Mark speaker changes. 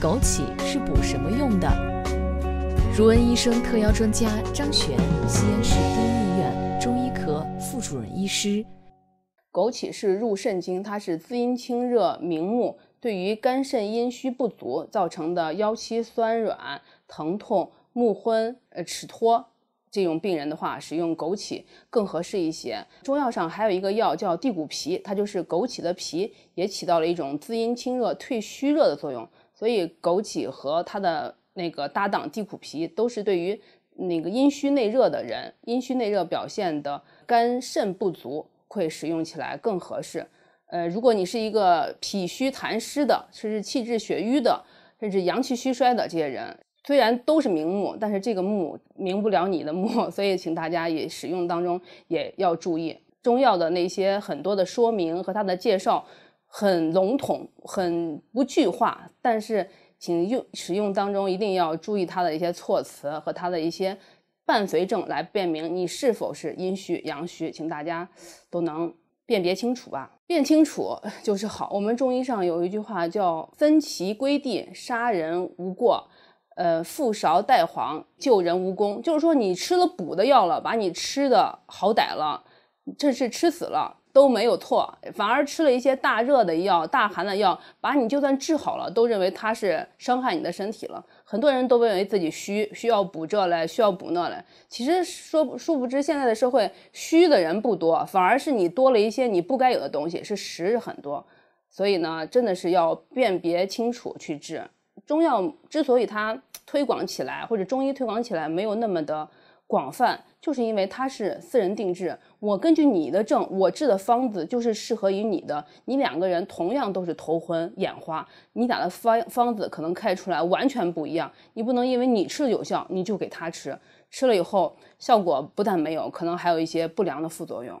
Speaker 1: 枸杞是补什么用的？如恩医生特邀专家张璇，西安市第一医院中医科副主任医师。枸杞是入肾经，它是滋阴清热、明目。对于肝肾阴虚不足造成的腰膝酸软、疼痛、目昏、呃齿脱这种病人的话，使用枸杞更合适一些。中药上还有一个药叫地骨皮，它就是枸杞的皮，也起到了一种滋阴清热、退虚热的作用。所以，枸杞和它的那个搭档地苦皮，都是对于那个阴虚内热的人，阴虚内热表现的肝肾不足，会使用起来更合适。呃，如果你是一个脾虚痰湿的，甚至气滞血瘀的，甚至阳气虚衰的这些人，虽然都是明目，但是这个目明不了你的目，所以请大家也使用当中也要注意中药的那些很多的说明和它的介绍。很笼统，很不具化，但是请用使用当中一定要注意它的一些措辞和它的一些伴随症来辨明你是否是阴虚阳虚，请大家都能辨别清楚吧，辨清楚 就是好。我们中医上有一句话叫“分歧归地，杀人无过；呃，覆勺代黄，救人无功”，就是说你吃了补的药了，把你吃的好歹了，这是吃死了。都没有错，反而吃了一些大热的药、大寒的药，把你就算治好了，都认为它是伤害你的身体了。很多人都认为自己虚，需要补这来，需要补那来。其实说殊不知，现在的社会虚的人不多，反而是你多了一些你不该有的东西，是实很多。所以呢，真的是要辨别清楚去治。中药之所以它推广起来，或者中医推广起来，没有那么的。广泛就是因为它是私人定制，我根据你的证，我治的方子就是适合于你的。你两个人同样都是头昏眼花，你打的方方子可能开出来完全不一样。你不能因为你吃了有效，你就给他吃，吃了以后效果不但没有，可能还有一些不良的副作用。